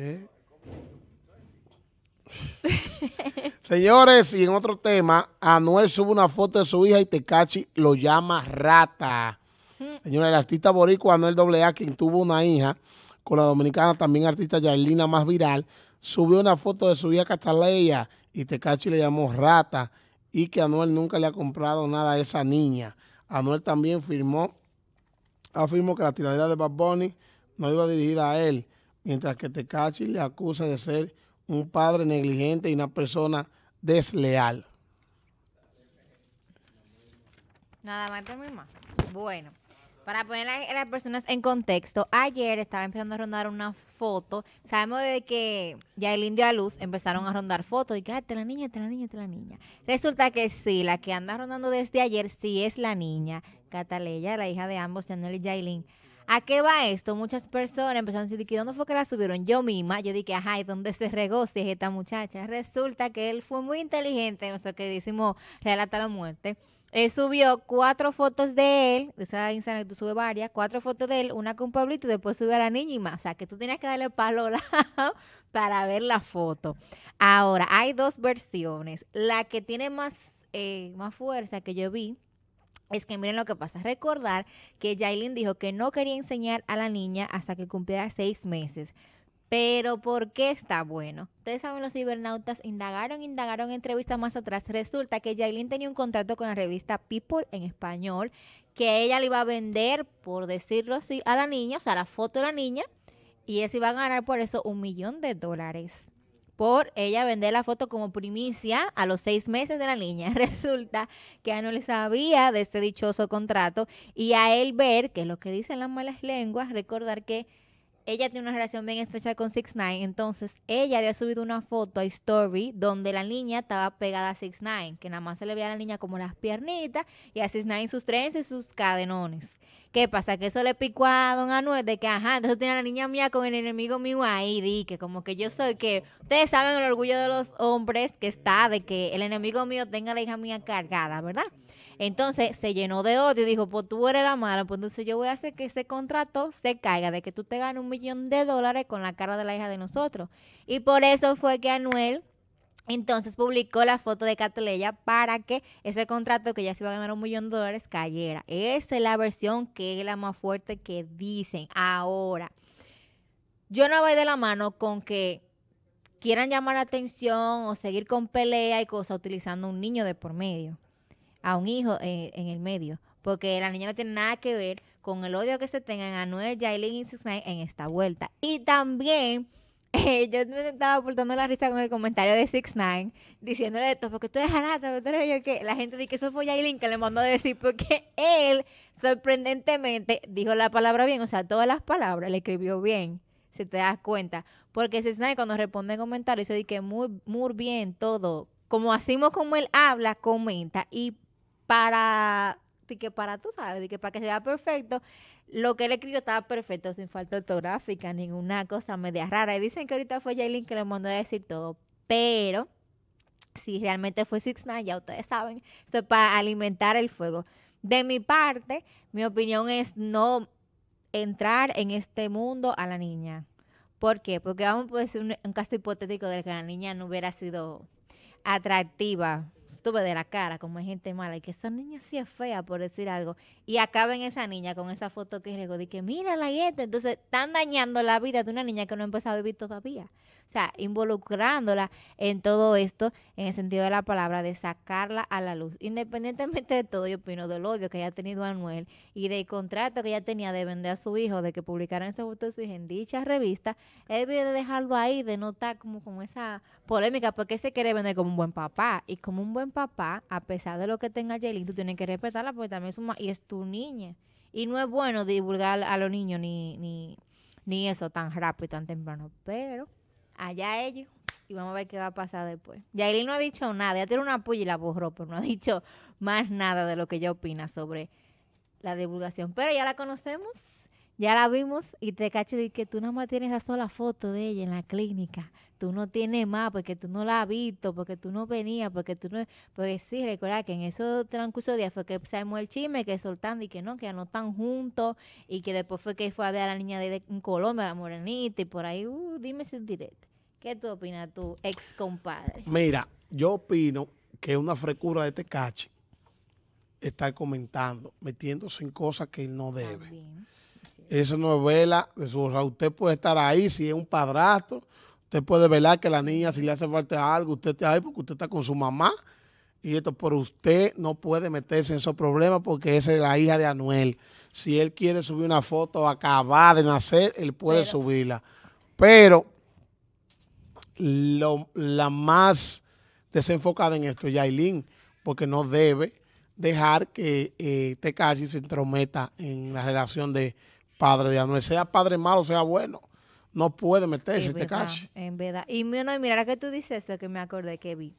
Eh. Señores, y en otro tema, Anuel sube una foto de su hija y Tecachi lo llama rata. Señora, el artista boricua Anuel AA, quien tuvo una hija con la dominicana, también artista Yarlina más viral, subió una foto de su hija Cataleya y Tecachi le llamó rata y que Anuel nunca le ha comprado nada a esa niña. Anuel también firmó, afirmó que la tiradera de Bad Bunny no iba dirigida a él, mientras que Tecachi le acusa de ser un padre negligente y una persona desleal. Nada más termino más. Bueno, para poner a las personas en contexto, ayer estaba empezando a rondar una foto. Sabemos de que ya el indio a luz empezaron a rondar fotos. Y que, la niña, te la niña, te la niña. Resulta que sí, la que anda rondando desde ayer sí es la niña, Cataleya, la hija de ambos, Daniel y ¿A qué va esto? Muchas personas empezaron a decir, ¿que dónde fue que la subieron? Yo misma, yo dije, ajá, ¿y dónde se regocija esta muchacha? Resulta que él fue muy inteligente, que decimos, Relata la Muerte. Él subió cuatro fotos de él, de esa Instagram tú subes varias, cuatro fotos de él, una con Pablito y después subió a la niña y más. O sea, que tú tenías que darle palo al lado para ver la foto. Ahora, hay dos versiones. La que tiene más, eh, más fuerza que yo vi es que miren lo que pasa. Recordar que Jailin dijo que no quería enseñar a la niña hasta que cumpliera seis meses. Pero ¿por qué está bueno? Ustedes saben, los cibernautas indagaron, indagaron entrevistas más atrás. Resulta que Jailin tenía un contrato con la revista People en español que ella le iba a vender, por decirlo así, a la niña, o sea, la foto de la niña, y ella se iba a ganar por eso un millón de dólares por ella vender la foto como primicia a los seis meses de la niña. Resulta que no ya le sabía de este dichoso contrato y a él ver, que es lo que dicen las malas lenguas, recordar que ella tiene una relación bien estrecha con Six Nine, entonces ella había subido una foto a Story donde la niña estaba pegada a Six Nine, que nada más se le veía a la niña como las piernitas y a Six Nine sus trenes y sus cadenones. ¿Qué pasa? Que eso le picó a Don Anuel de que, ajá, entonces tenía a la niña mía con el enemigo mío ahí, di que como que yo soy que, ustedes saben el orgullo de los hombres que está de que el enemigo mío tenga a la hija mía cargada, ¿verdad? Entonces se llenó de odio y dijo, pues tú eres la mala, pues entonces yo voy a hacer que ese contrato se caiga, de que tú te ganes un millón de dólares con la cara de la hija de nosotros. Y por eso fue que Anuel... Entonces publicó la foto de Cataleya para que ese contrato que ya se iba a ganar un millón de dólares cayera. Esa es la versión que es la más fuerte que dicen ahora. Yo no voy de la mano con que quieran llamar la atención o seguir con pelea y cosas utilizando un niño de por medio a un hijo en, el medio. Porque la niña no tiene nada que ver con el odio que se tengan a Noel, Jailin y Nine en esta vuelta. Y también eh, yo me estaba aportando la risa con el comentario de Six Nine diciéndole esto, porque tú eres tú eres yo que la gente dice que eso fue Yailin que le mandó a decir, porque él sorprendentemente dijo la palabra bien, o sea, todas las palabras le escribió bien, si te das cuenta, porque Six Nine cuando responde en comentario, dice que muy, muy bien todo, como hacemos como él habla, comenta y para, de que para tú sabes, que para que sea perfecto, lo que él escribió estaba perfecto, sin falta ortográfica, ninguna cosa media rara. Y dicen que ahorita fue Jaylin que le mandó a decir todo, pero si realmente fue Six Nine, ya ustedes saben, esto es para alimentar el fuego. De mi parte, mi opinión es no entrar en este mundo a la niña. ¿Por qué? Porque vamos a pues, decir un, un caso hipotético de que la niña no hubiera sido atractiva estuve de la cara, como hay gente mala, y que esa niña sí es fea, por decir algo, y acaben esa niña con esa foto que regó, de que mírala la esto, entonces están dañando la vida de una niña que no empezó a vivir todavía o sea, involucrándola en todo esto, en el sentido de la palabra, de sacarla a la luz. Independientemente de todo, yo opino del odio que haya tenido Anuel y del contrato que ella tenía de vender a su hijo, de que publicaran ese votos de su hija en dichas revistas, él debe de dejarlo ahí, de no estar como con esa polémica, porque se quiere vender como un buen papá. Y como un buen papá, a pesar de lo que tenga Jelly, tú tienes que respetarla porque también es, y es tu niña. Y no es bueno divulgar a los niños ni, ni, ni eso tan rápido y tan temprano, pero allá ellos y vamos a ver qué va a pasar después. Yailin no ha dicho nada, ya tiene una puya y la borró, pero no ha dicho más nada de lo que ella opina sobre la divulgación. Pero ya la conocemos ya la vimos y te caché de que tú nada más tienes esa sola foto de ella en la clínica. Tú no tienes más porque tú no la has visto, porque tú no venías, porque tú no... Porque sí, recuerda que en esos transcurso de días fue que sabemos el chisme, que soltando y que no, que ya no están juntos y que después fue que fue a ver a la niña de, Colombia, la morenita y por ahí, uh, dime si directo. ¿Qué tú opinas tu ex compadre? Mira, yo opino que es una frecura de Tecachi este estar comentando, metiéndose en cosas que él no debe esa novela, de su Usted puede estar ahí si es un padrastro. Usted puede velar que la niña, si le hace falta algo, usted está ahí porque usted está con su mamá. Y esto, por usted no puede meterse en esos problemas porque esa es la hija de Anuel. Si él quiere subir una foto acabada de nacer, él puede subirla. Pero la más desenfocada en esto, Yailin, porque no debe dejar que eh, Tekashi este se intrometa en la relación de padre de Anuel, sea padre malo, sea bueno, no puede meterse, en te este verdad, En verdad. Y mira lo que tú dices esto que me acordé que vi.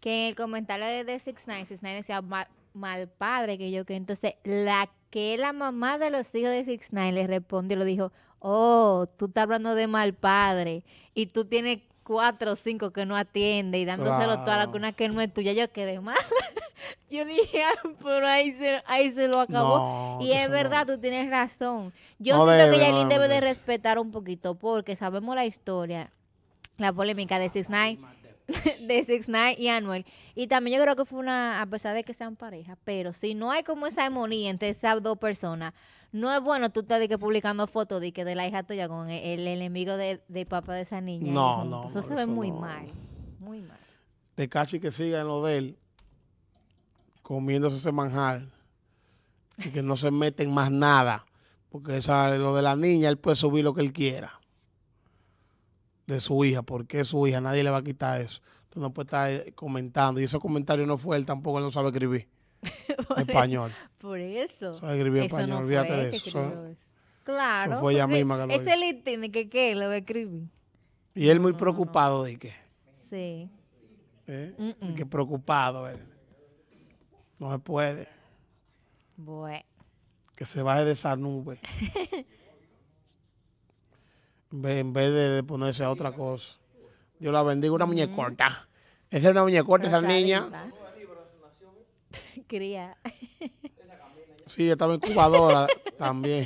Que en el comentario de, The Six Nine, Six Nine decía mal, padre que yo que entonces la que la mamá de los hijos de Six Nine le respondió, le dijo, oh, tú estás hablando de mal padre y tú tienes cuatro o cinco que no atiende y dándoselo toda la cuna que no es tuya, yo quedé mal. yo dije, ah, pero ahí se, ahí se lo acabó. y es verdad, tú tienes razón. Yo siento que Yailin debe de respetar un poquito porque sabemos la historia, la polémica de Cisnay de Six Nine y Anuel. Y también yo creo que fue una, a pesar de que sean pareja, pero si no hay como esa armonía entre esas dos personas, no es bueno tú estar de que publicando fotos de que de la hija tuya con el, enemigo de, papá de esa niña. No, no. Eso se ve muy mal. Muy mal. De Cachi que siga en lo de él, comiéndose ese manjar y que no se meten más nada. Porque esa, lo de la niña, él puede subir lo que él quiera de su hija, porque es su hija, nadie le va a quitar eso. Tú no puedes estar eh, comentando. Y ese comentario no fue él tampoco, él no sabe escribir español. por eso. Sabe escribir español, no olvídate de eso. Claro. fue ella misma que lo Ese le tiene que qué, lo escribí. Y él muy mm. preocupado de qué. Sí. ¿Eh? Que preocupado, él. No se puede. Bueno. Que se baje de esa nube. en vez de, ponerse a otra cosa. Dios la bendiga, una corta Esa es una corta esa niña. Cría. Sí, estaba incubadora también.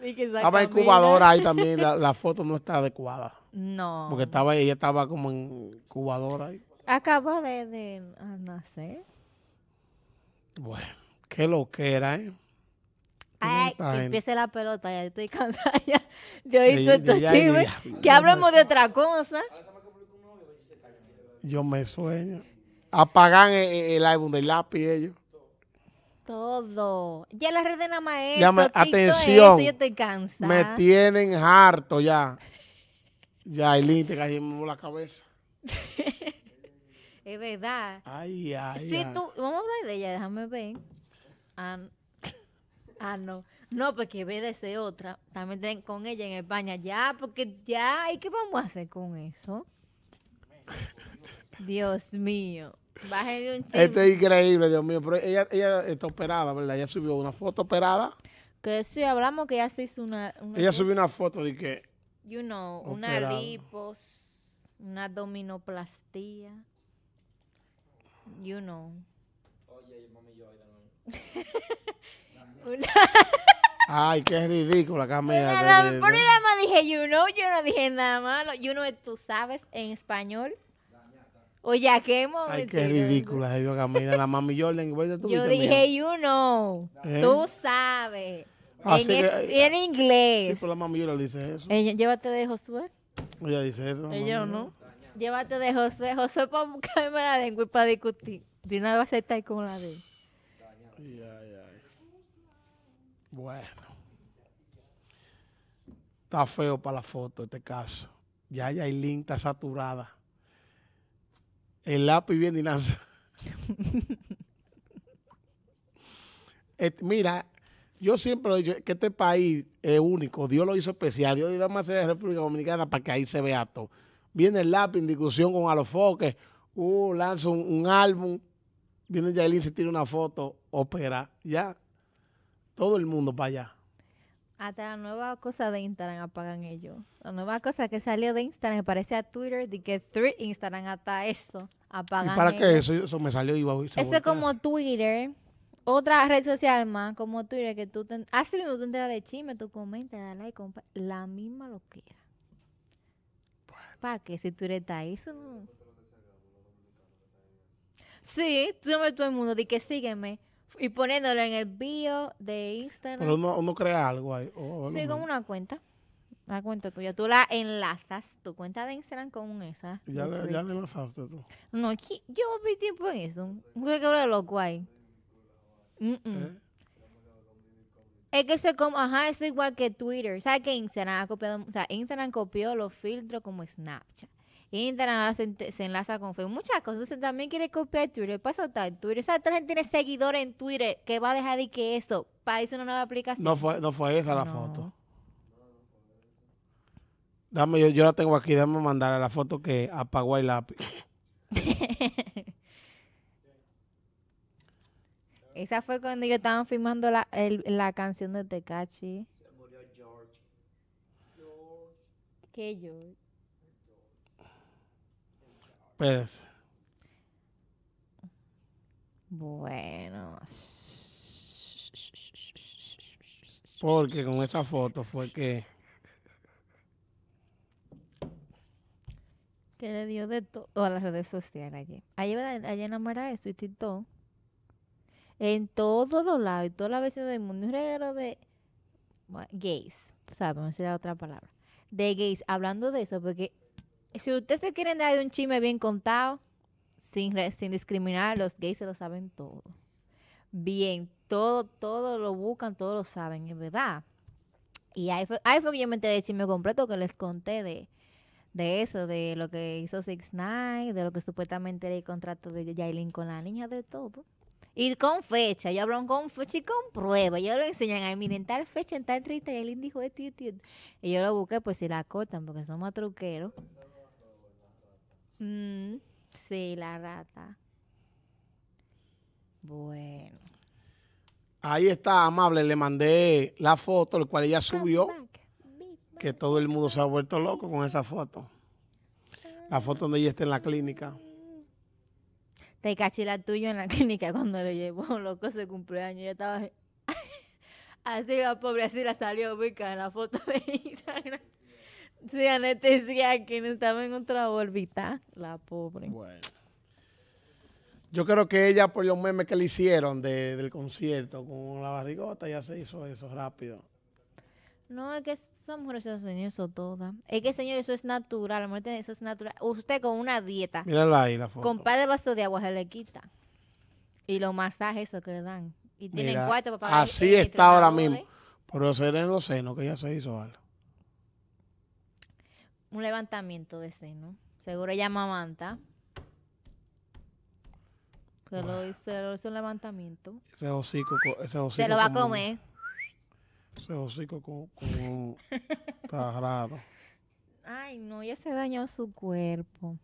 Estaba incubadora ahí también, la, foto no está adecuada. No. Porque estaba ella estaba como incubadora ahí. Acabo de, ah, nacer. Bueno, qué lo que era, ¿eh? Ay, que empiece la pelota, ya estoy cansada ya de oír estos chismes. Que hablemos de otra cosa. Yo me sueño. Apagan e, e, el, álbum del lápiz ellos. Todo. Ya la red nada más eso, ya me, atención. Me tienen harto ya. Ya, el te cayó la cabeza. es verdad. Ay, ay, si Tú, vamos a hablar de ella, déjame ver. Ah, Ah, no. No, porque pues de ese otra. También con ella en España. Ya, porque ya. ¿Y qué vamos a hacer con eso? Dios mío. Bájale un chico. Esto es increíble, Dios mío. Pero ella, ella está operada, ¿verdad? Ella subió una foto operada. Que sí, hablamos que ella se hizo una. ella subió una foto de que. You know, una lipos, una dominoplastía. You know. Oye, mami, yo Ay, qué ridícula, Camila. la, por el más dije you know, yo no dije nada malo. You know, tú sabes en español. Oye, qué momento. Ay, qué ridícula Camila. La mami Jordan, tú Yo dije you know, ¿Eh? tú sabes. Ah, eh, en, inglés. ¿Por la mami Jordan dice eso. Ella, llévate de Josué. Ella dice eso. Ella no. Llévate de Josué. Josué para buscarme la lengua y para discutir. De una a estar ahí con la de. Bueno. Está feo para la foto este caso. Ya Yailin está saturada. El lápiz viene y lanza. mira, yo siempre he dicho que este país es único. Dios lo hizo especial. Dios dio más de República Dominicana para que ahí se vea todo. Viene el lápiz en discusión con Alofoque. Uh, lanza un, álbum. Viene Yailin, se tira una foto, ópera, Ya. Todo el mundo para allá. Hasta la nueva cosa de Instagram apagan ellos. La nueva cosa que salió de Instagram, que parece a Twitter, de que three Instagram hasta eso apagan. ¿Y para qué eso? Eso me salió iba a Eso es como Twitter, otra red social más, como Twitter, que tú te, hace minuto enteras de chisme, tú comentas, dale like, compa, la misma lo que era. ¿Para qué? Si Twitter está eso Sí, tú todo el mundo, de que sígueme. Y poniéndolo en el bio de Instagram. Pero uno, crea algo ahí. sí, como una cuenta. Una cuenta tuya. Tú la enlazas, tu cuenta de Instagram con esa. ¿Ya le, ya le enlazaste tú? No, aquí, yo vi tiempo en eso. Creo que de loco ahí. ¿Eh? Es que eso es como, ajá, eso es igual que Twitter. ¿Sabes que Instagram ha copiado? O sea, Instagram copió los filtros como Snapchat internet ahora se, enlaza con Facebook, muchas cosas. Entonces también quiere copiar Twitter, para eso está Twitter. O sea, gente tiene seguidores en Twitter que va a dejar de que eso Para irse una nueva aplicación. No fue, no fue esa la foto. Dame, yo, la tengo aquí, déjame mandarle la foto que apagó el lápiz. Esa fue cuando yo estaban filmando la, la canción de Tecachi. Se murió George. George. ¿Qué George? Pues. Bueno. Porque con esa foto fue que. Que le dio de todo a las redes sociales allí. Ayer, de su y En todos los lados y todas las vecinas del mundo. Un regalo de gays. O sea, vamos a decir la otra palabra. De gays. Hablando de eso, porque si ustedes se quieren dar de un chisme bien contado, sin, discriminar, los gays se lo saben todo. Bien, todo, todo lo buscan, todo lo saben, es verdad. Y ahí fue, que yo me enteré del chisme completo que les conté de, de eso, de lo que hizo Six Nine, de lo que supuestamente era el contrato de Jailin con la niña, de todo. Y con fecha, yo hablo con fecha y con prueba. Yo lo enseñan ahí, miren, tal fecha, en tal triste, Jailin dijo esto y yo lo busqué, pues si la cortan, porque somos truqueros. Mm, sí, la rata. Bueno. Ahí está, amable. Le mandé la foto, la cual ella subió. Que todo el mundo se ha vuelto loco con esa foto. La foto donde ella está en la clínica. Te caché la tuya en la clínica cuando lo llevó, loco, ese cumpleaños. Yo estaba así, la pobre, así la salió, ubica en la foto de Instagram. Se que no estaba en otra órbita, la pobre. Bueno. Yo creo que ella, por los memes que le hicieron de, del concierto con la barrigota, ya se hizo eso rápido. No, es que son mujeres se eso todas. Es que, señor, eso es natural. eso es natural. Usted con una dieta. Mírala ahí la foto. Con par de vasos de agua se le quita. Y los masajes eso que le dan. Y tienen cuatro Así está ahora mismo. ¿eh? Por eso en los senos que ya se hizo algo un levantamiento de seno. Seguro ella mamanta. Se lo, hizo, se lo hizo un levantamiento. Ese hocico, ese hocico Se lo va a comer. se hocico con, con está Ay, no, ya se dañó su cuerpo.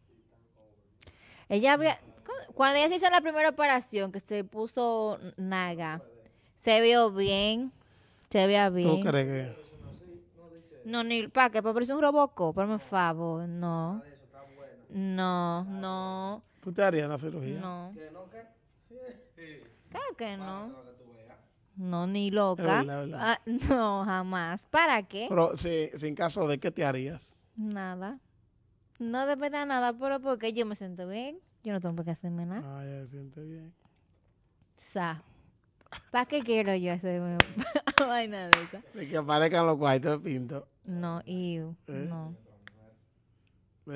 Ella había, cuando ella se hizo la primera operación, que se puso naga, se vio bien, se veía bien. crees no, ni para qué, para parece un roboco, por favor, no. No, no. ¿Tú te harías la cirugía? No. Claro que no. No, ni loca. Ah, no, jamás. ¿Para qué? Pero si, sin caso de qué te harías. Nada. No depende de nada, pero porque yo me siento bien. Yo no tengo que hacerme nada. Ah, ya se siente bien. Sa. ¿Para qué quiero yo hacer vaina de esa? De que aparezcan los cuartos de pinto. No, y ¿Eh? no.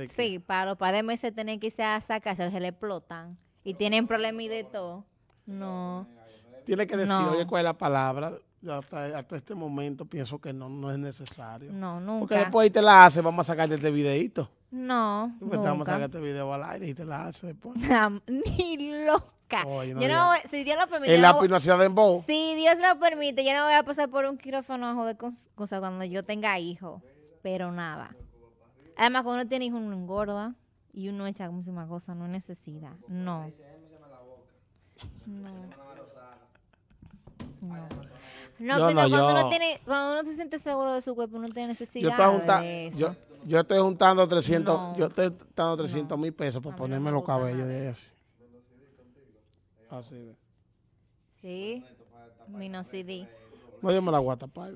Sí, para los padres meses tienen que irse a sacarse, se le explotan. Y tienen problemas de todo. No. Tiene que decir, oye, cuál es la palabra. hasta, este momento pienso que no, no es necesario. No, nunca. Porque después ahí te la hace, vamos a sacarte este videito. No. nunca. vamos a este video al aire y te la hace pues. ah, Ni loca. yo no si Dios lo permite. El lápiz no hacía Si Dios lo permite, yo no voy a pasar por un quirófano a joder con cosas cuando yo tenga hijos. Pero nada. Además, cuando uno tiene hijos, uno engorda y uno echa muchísimas cosas, no necesita. No. No. No. No, pero cuando, uno tiene, cuando uno se siente seguro de su cuerpo, uno tiene necesidad yo junta, eso. Yo estoy juntando 300, yo estoy juntando mil pesos para ponerme los cabellos de así. Sí, CD. No, yo me la voy a tapar,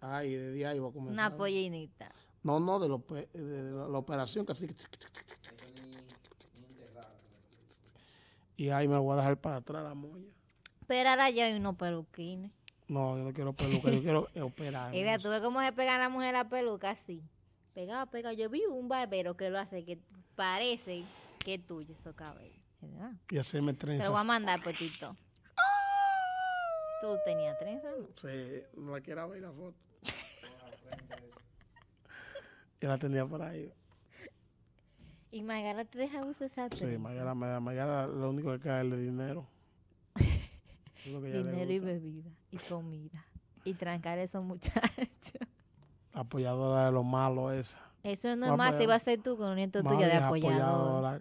Ay, de día iba a comer Una pollinita. No, no, de, lo, de la operación que así. Y ahí me voy a dejar para atrás la moya. Pero ahora ya hay unos peluquines. No, yo no quiero peluca, yo quiero operar. idea tú ves cómo se pega a la mujer la peluca así. Pegado, pegado. Yo vi un barbero que lo hace que parece que es tuyo eso cabello, ¿Verdad? Y hacerme trenzas. Te lo voy a mandar, potito. ¡Ah! ¿Tú tenías trenzas? No? Sí, no la quiera ver la foto. Yo la tenía por ahí. ¿Y Magara te deja usar esa trenza? Sí, Magara, Magara, Magara lo único que cae es el dinero. dinero y bebida, y comida, y trancar a esos muchachos apoyadora de lo malo esa. Eso no es más, iba a ser tú con un nieto tuyo de apoyadora.